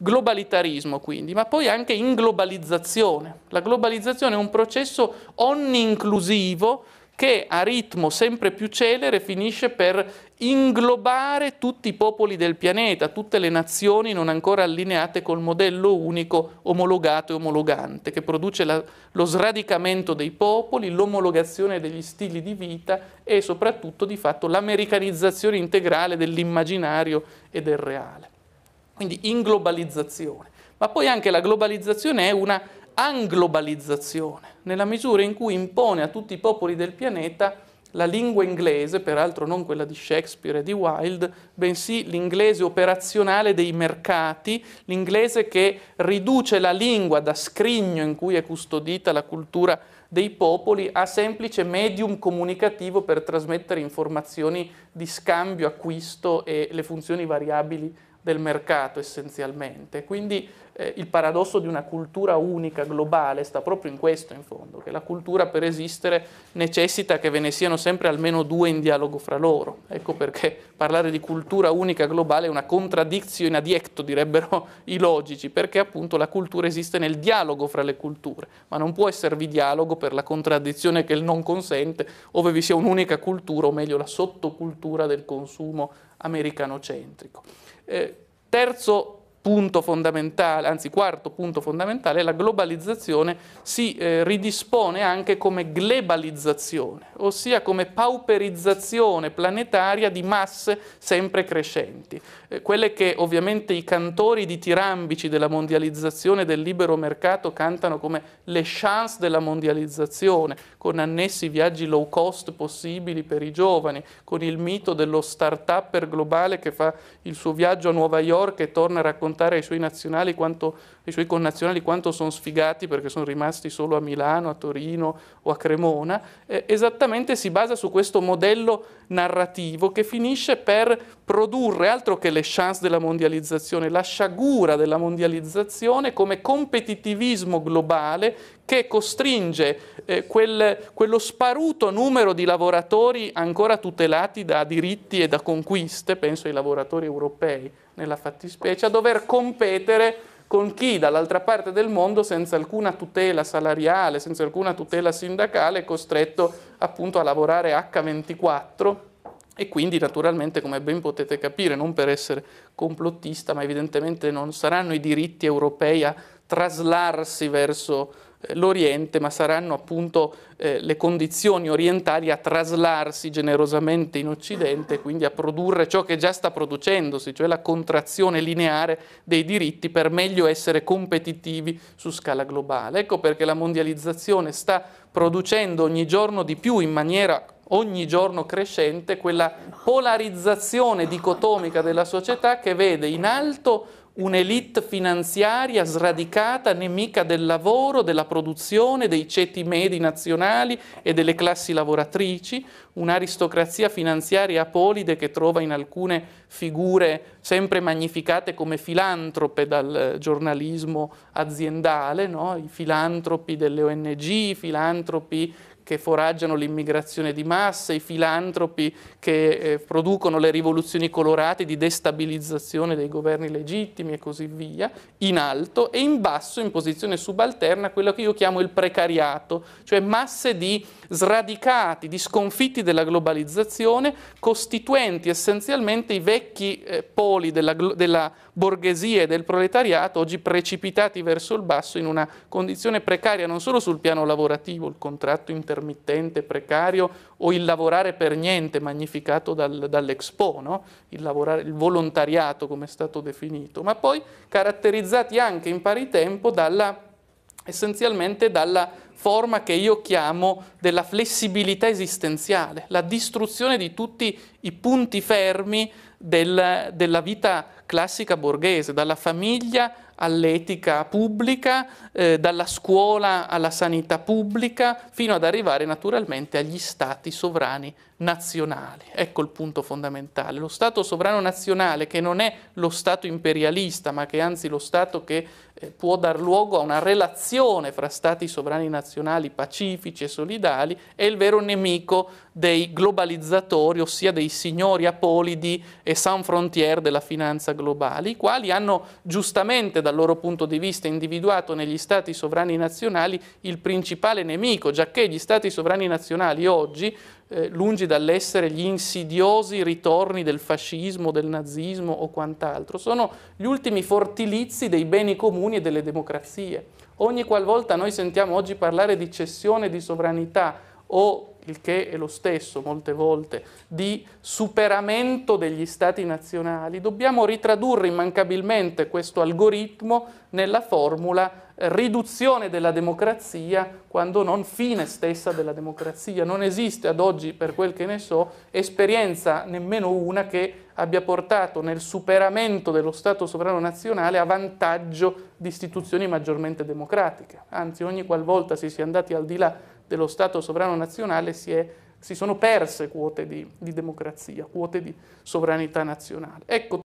Globalitarismo quindi, ma poi anche in globalizzazione. La globalizzazione è un processo onninclusivo che a ritmo sempre più celere finisce per inglobare tutti i popoli del pianeta, tutte le nazioni non ancora allineate col modello unico omologato e omologante, che produce la, lo sradicamento dei popoli, l'omologazione degli stili di vita e soprattutto di fatto l'americanizzazione integrale dell'immaginario e del reale quindi in globalizzazione. Ma poi anche la globalizzazione è una anglobalizzazione, nella misura in cui impone a tutti i popoli del pianeta la lingua inglese, peraltro non quella di Shakespeare e di Wilde, bensì l'inglese operazionale dei mercati, l'inglese che riduce la lingua da scrigno in cui è custodita la cultura dei popoli a semplice medium comunicativo per trasmettere informazioni di scambio, acquisto e le funzioni variabili del mercato essenzialmente. Quindi eh, il paradosso di una cultura unica, globale, sta proprio in questo in fondo, che la cultura per esistere necessita che ve ne siano sempre almeno due in dialogo fra loro. Ecco perché parlare di cultura unica, globale è una contraddizione in adiecto, direbbero i logici, perché appunto la cultura esiste nel dialogo fra le culture, ma non può esservi dialogo per la contraddizione che il non consente, ove vi sia un'unica cultura, o meglio la sottocultura del consumo americanocentrico. Eh, Terzo punto fondamentale, anzi quarto punto fondamentale, la globalizzazione si eh, ridispone anche come globalizzazione, ossia come pauperizzazione planetaria di masse sempre crescenti, eh, quelle che ovviamente i cantori ditirambici della mondializzazione del libero mercato cantano come le chance della mondializzazione, con annessi viaggi low cost possibili per i giovani, con il mito dello start-upper globale che fa il suo viaggio a Nuova York e torna a raccontare raccontare ai suoi nazionali quanto i suoi connazionali quanto sono sfigati perché sono rimasti solo a Milano, a Torino o a Cremona, eh, esattamente si basa su questo modello narrativo che finisce per produrre altro che le chance della mondializzazione, la sciagura della mondializzazione come competitivismo globale che costringe eh, quel, quello sparuto numero di lavoratori ancora tutelati da diritti e da conquiste, penso ai lavoratori europei nella fattispecie, a dover competere con chi dall'altra parte del mondo senza alcuna tutela salariale, senza alcuna tutela sindacale è costretto appunto a lavorare H24 e quindi naturalmente come ben potete capire, non per essere complottista, ma evidentemente non saranno i diritti europei a traslarsi verso l'Oriente, ma saranno appunto eh, le condizioni orientali a traslarsi generosamente in Occidente, quindi a produrre ciò che già sta producendosi, cioè la contrazione lineare dei diritti per meglio essere competitivi su scala globale. Ecco perché la mondializzazione sta producendo ogni giorno di più in maniera ogni giorno crescente quella polarizzazione dicotomica della società che vede in alto un'elite finanziaria sradicata, nemica del lavoro, della produzione, dei ceti medi nazionali e delle classi lavoratrici, un'aristocrazia finanziaria apolide che trova in alcune figure sempre magnificate come filantrope dal giornalismo aziendale, no? i filantropi delle ONG, i filantropi che foraggiano l'immigrazione di massa, i filantropi che eh, producono le rivoluzioni colorate di destabilizzazione dei governi legittimi e così via, in alto e in basso, in posizione subalterna, quello che io chiamo il precariato, cioè masse di sradicati, di sconfitti della globalizzazione, costituenti essenzialmente i vecchi eh, poli della, della borghesia e del proletariato, oggi precipitati verso il basso in una condizione precaria non solo sul piano lavorativo, il contratto internazionale, intermittente, precario, o il lavorare per niente, magnificato dal, dall'Expo, no? il, lavorare, il volontariato come è stato definito, ma poi caratterizzati anche in pari tempo dalla essenzialmente dalla forma che io chiamo della flessibilità esistenziale, la distruzione di tutti i punti fermi del, della vita classica borghese, dalla famiglia all'etica pubblica, eh, dalla scuola alla sanità pubblica, fino ad arrivare naturalmente agli stati sovrani nazionali. Ecco il punto fondamentale. Lo Stato sovrano nazionale, che non è lo Stato imperialista, ma che è anzi lo Stato che eh, può dar luogo a una relazione fra Stati sovrani nazionali pacifici e solidali, è il vero nemico dei globalizzatori, ossia dei signori apolidi e sans frontières della finanza globale globale, i quali hanno giustamente dal loro punto di vista individuato negli stati sovrani nazionali il principale nemico, giacché gli stati sovrani nazionali oggi, eh, lungi dall'essere gli insidiosi ritorni del fascismo, del nazismo o quant'altro, sono gli ultimi fortilizi dei beni comuni e delle democrazie. Ogni qualvolta noi sentiamo oggi parlare di cessione di sovranità o il che è lo stesso molte volte, di superamento degli stati nazionali, dobbiamo ritradurre immancabilmente questo algoritmo nella formula eh, riduzione della democrazia quando non fine stessa della democrazia. Non esiste ad oggi, per quel che ne so, esperienza nemmeno una che abbia portato nel superamento dello Stato sovrano nazionale a vantaggio di istituzioni maggiormente democratiche. Anzi, ogni qualvolta si sia andati al di là dello Stato sovrano nazionale si, è, si sono perse quote di, di democrazia, quote di sovranità nazionale. Ecco,